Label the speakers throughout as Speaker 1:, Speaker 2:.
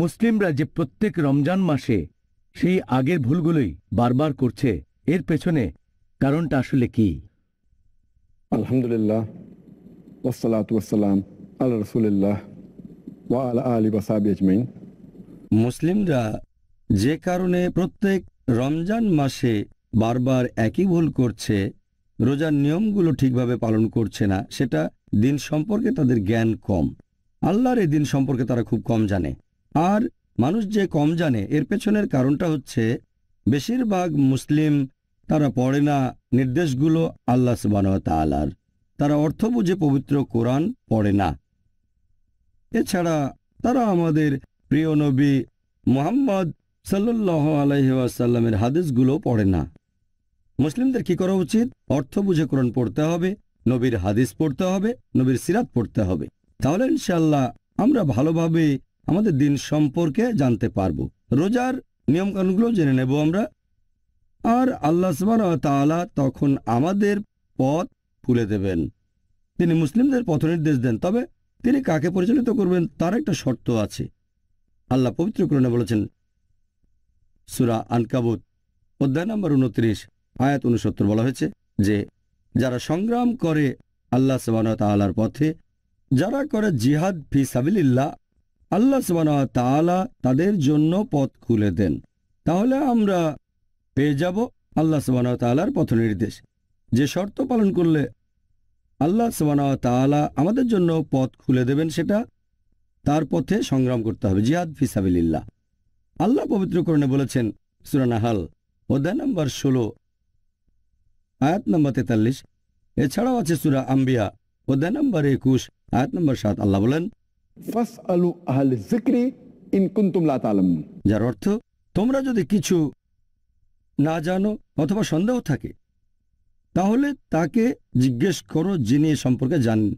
Speaker 1: মুসলিমরা যে প্রত্যেক রমজান মাসে সেই আগের ভুলগুলোই বারবার করছে এর পেছনে কারণটা আসলে কি আলহামদুলিল্লাহ আলী মুসলিমরা যে কারণে প্রত্যেক রমজান মাসে বারবার একই ভুল করছে রোজার নিয়মগুলো ঠিকভাবে পালন করছে না সেটা দিন সম্পর্কে তাদের জ্ঞান কম আল্লাহর এই দিন সম্পর্কে তারা খুব কম জানে আর মানুষ যে কম জানে এর পেছনের কারণটা হচ্ছে বেশিরভাগ মুসলিম তারা পড়ে না নির্দেশগুলো আল্লাহ সুবানতালার তারা অর্থ বুঝে পবিত্র কোরআন পড়ে না এছাড়া তারা আমাদের প্রিয় নবী মোহাম্মদ সাল্লাহ আলহিহাসাল্লামের হাদিসগুলো পড়ে না মুসলিমদের কি করা উচিত অর্থ বুঝে কোরআন পড়তে হবে নবীর হাদিস পড়তে হবে নবীর সিরাত পড়তে হবে তাহলে ইনশাল্লাহ আমরা ভালোভাবে আমাদের দিন সম্পর্কে জানতে পারব রোজার নিয়মকানুনগুলো জেনে নেব আমরা আর আল্লাহ তাআলা তখন আমাদের পথ খুলে দেবেন তিনি মুসলিমদের পথ নির্দেশ দেন তবে তিনি কাকে পরিচালিত করবেন তার একটা শর্ত আছে আল্লাহ পবিত্র করণে বলেছেন সুরা আনকাবুত অধ্যায় নম্বর উনত্রিশ আয়াত উনসত্তর বলা হয়েছে যে যারা সংগ্রাম করে আল্লাহ সবান তাল্লাহর পথে যারা করে জিহাদ ফি সাবিল্লাহ আল্লাহ তাআলা তাদের জন্য পথ খুলে দেন তাহলে আমরা পেয়ে যাব আল্লাহ তাআলার পথ নির্দেশ যে শর্ত পালন করলে আল্লাহ তাআলা আমাদের জন্য পথ খুলে দেবেন সেটা তার পথে সংগ্রাম করতে হবে জিয়াদ ফিসাবিল্লা আল্লাহ পবিত্র করণে বলেছেন সুরানাহাল অধ্যায় নম্বর ষোলো আয়াত নম্বর তেতাল্লিশ এছাড়াও আছে সুরা আম্বিয়া অধ্যায় নম্বর একুশ আয়াত নম্বর সাত আল্লাহ বলেন যার অর্থ তোমরা যদি কিছু না জানো অথবা সন্দেহ থাকে তাহলে তাকে জিজ্ঞেস করো যিনি এ সম্পর্কে জানেন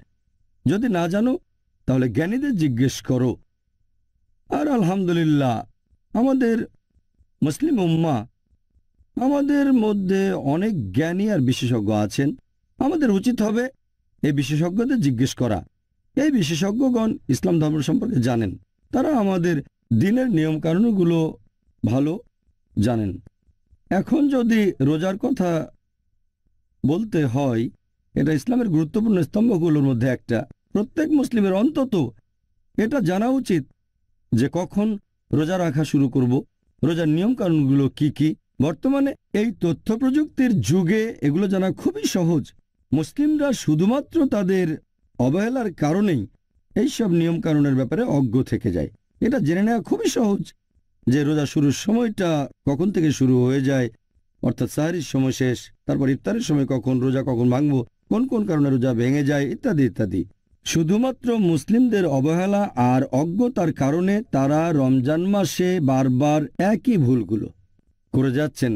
Speaker 1: যদি না জানো তাহলে জ্ঞানীদের জিজ্ঞেস করো আর আলহামদুলিল্লাহ আমাদের মুসলিম উম্মা আমাদের মধ্যে অনেক জ্ঞানী আর বিশেষজ্ঞ আছেন আমাদের উচিত হবে এই বিশেষজ্ঞদের জিজ্ঞেস করা এই বিশেষজ্ঞগণ ইসলাম ধর্ম সম্পর্কে জানেন তারা আমাদের দিনের নিয়ম ভালো জানেন এখন যদি রোজার কথা বলতে হয় এটা ইসলামের গুরুত্বপূর্ণ স্তম্ভগুলোর মধ্যে একটা প্রত্যেক মুসলিমের অন্তত এটা জানা উচিত যে কখন রোজা রাখা শুরু করব রোজার নিয়মকানুনগুলো কি কি বর্তমানে এই তথ্য প্রযুক্তির যুগে এগুলো জানা খুবই সহজ মুসলিমরা শুধুমাত্র তাদের অবহেলার কারণেই এইসব নিয়মকানুনের ব্যাপারে অজ্ঞ থেকে যায় এটা জেনে নেওয়া খুবই সহজ যে রোজা শুরুর সময়টা কখন থেকে শুরু হয়ে যায় অর্থাৎ সাহারির সময় শেষ তারপর ইফতারের সময় কখন রোজা কখন ভাঙব কোন কোন কারণে রোজা ভেঙে যায় ইত্যাদি ইত্যাদি শুধুমাত্র মুসলিমদের অবহেলা আর অজ্ঞতার কারণে তারা রমজান মাসে বারবার একই ভুলগুলো করে যাচ্ছেন